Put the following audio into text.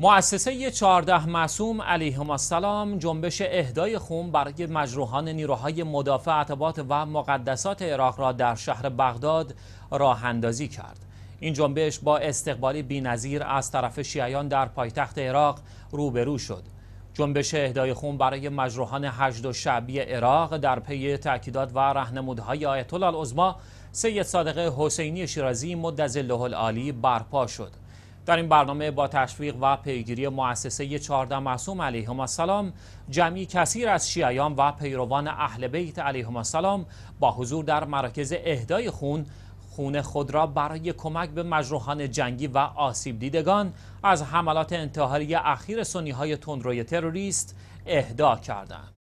مؤسسه 14 معصوم علیهم السلام جنبش اهدای خون برای مجروحان نیروهای مدافع عتبات و مقدسات عراق را در شهر بغداد راه اندازی کرد این جنبش با استقبالی بی‌نظیر از طرف شیعیان در پایتخت عراق روبرو شد جنبش اهدای خون برای مجروحان هجد و شعبی عراق در پی تأکیدات و رهنمودهای آیت الله العظما سید صادق حسینی شیرازی مدظله العالی برپا شد در این برنامه با تشویق و پیگیری مؤسسه 14 معصوم علیهم السلام جمعی کثیر از شیعیان و پیروان اهل بیت علیهم السلام با حضور در مراکز اهدای خون خون خود را برای کمک به مجروحان جنگی و آسیب دیدگان از حملات انتحاری اخیر سنی های تندروی تروریست اهدا کردند.